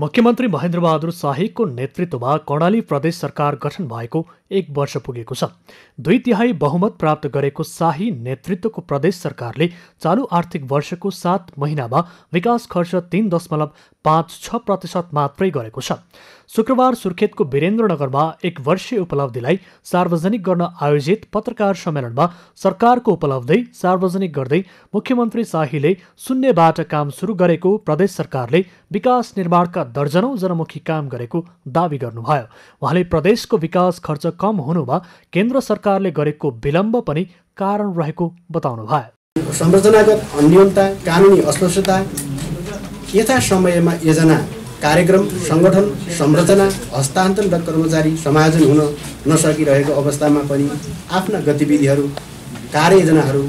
मुख्यमन्त्री महेन्द्रबहादुर शाहीको नेतृत्वमा कर्णाली प्रदेश सरकार गठन भएको एक वर्ष पुगेको छ दुई तिहाई बहुमत प्राप्त गरेको शाही नेतृत्वको प्रदेश सरकारले चालु आर्थिक वर्षको सात महिनामा विकास खर्च तीन दशमलव पाँच छ प्रतिशत मात्रै गरेको छ शुक्रबार सुर्खेतको वीरेन्द्रनगरमा एक वर्षीय उपलब्धिलाई सार्वजनिक गर्न आयोजित पत्रकार सम्मेलनमा सरकारको उपलब्धि सार्वजनिक गर्दै मुख्यमन्त्री शाहीले शून्यबाट काम सुरु गरेको प्रदेश सरकारले विकास निर्माणका दर्जनौ जनमुखी काम गरेको दावी गर्नुभयो उहाँले प्रदेशको विकास खर्च कम हुनुमा केन्द्र सरकारले गरेको विलम्ब पनि कारण रहेको बताउनु भयो संरचनागत अनियमता कानुनी अस्पष्टता यथा समयमा योजना कार्यक्रम सङ्गठन संरचना हस्तान्तरण र कर्मचारी समायोजन हुन नसकिरहेको अवस्थामा पनि आफ्ना गतिविधिहरू कार्ययोजनाहरू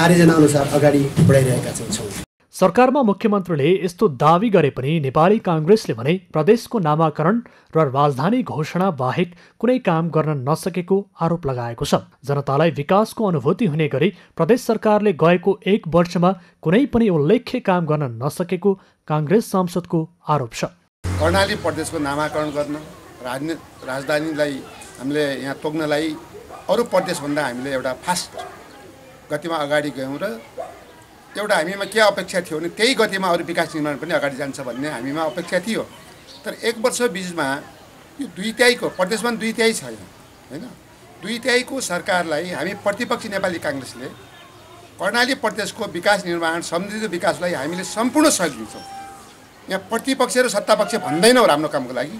कार्ययोजना अनुसार अगाडि बढाइरहेका छौँ सरकारमा मुख्यमन्त्रीले यस्तो दावी गरे पनि नेपाली काङ्ग्रेसले भने प्रदेशको नामाकरण र राजधानी घोषणा बाहेक कुनै काम गर्न नसकेको आरोप लगाएको छ जनतालाई विकासको अनुभूति हुने गरी प्रदेश सरकारले गएको एक वर्षमा कुनै पनि उल्लेख्य काम गर्न नसकेको काङ्ग्रेस सांसदको आरोप छ कर्णाली प्रदेशको नामाकरण गर्न राजधानीलाई हामीले यहाँ तोक्नलाई अरू प्रदेशभन्दा हामीले एउटा फास्ट गतिमा अगाडि गयौँ र एउटा हामीमा के अपेक्षा थियो भने त्यही गतिमा अरू विकास निर्माण पनि अगाडि जान्छ भन्ने हामीमा अपेक्षा थियो तर एक वर्ष बिचमा यो दुई त्याईको प्रदेशमा दुई त्याई छैन होइन दुई त्याईको सरकारलाई हामी प्रतिपक्षी नेपाली काङ्ग्रेसले कर्णाली प्रदेशको विकास निर्माण समृद्ध विकासलाई हामीले सम्पूर्ण सहयोग दिन्छौँ यहाँ प्रतिपक्ष र सत्तापक्ष भन्दैनौँ राम्रो कामको लागि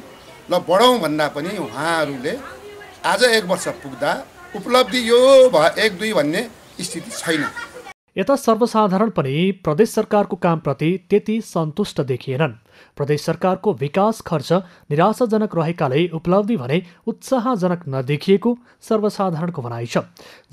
ल बढौँ भन्दा पनि उहाँहरूले आज एक वर्ष पुग्दा उपलब्धि यो भ एक दुई भन्ने स्थिति छैन यता सर्वसाधारण पनि प्रदेश सरकारको कामप्रति त्यति सन्तुष्ट देखिएनन् प्रदेश सरकारको विकास खर्च निराशाजनक रहेकाले उपलब्धि भने उत्साहजनक नदेखिएको सर्वसाधारणको भनाइ छ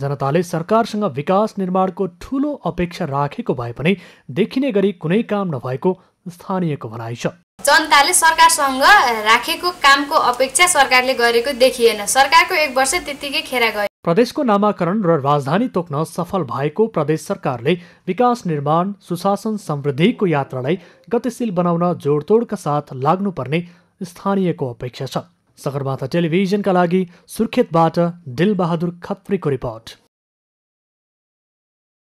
जनताले सरकारसँग विकास निर्माणको ठूलो अपेक्षा राखेको भए पनि देखिने गरी कुनै काम नभएको स्थानीयको भनाइ छ जनताले सरकारसँग राखेको कामको अपेक्षा सरकारले गरेको देखिएन सरकारको एक वर्ष त्यतिकै खेरा गयो प्रदेशको नामाकरण र राजधानी तोक्न सफल भएको प्रदेश सरकारले विकास निर्माण सुशासन समृद्धिको यात्रालाई गतिशील बनाउन जोडतोडका साथ लाग्नुपर्ने स्थानीयको अपेक्षा छ सगरमाथा टेलिभिजनका लागि सुर्खेतबाट दिलबहादुर खत्रीको रिपोर्ट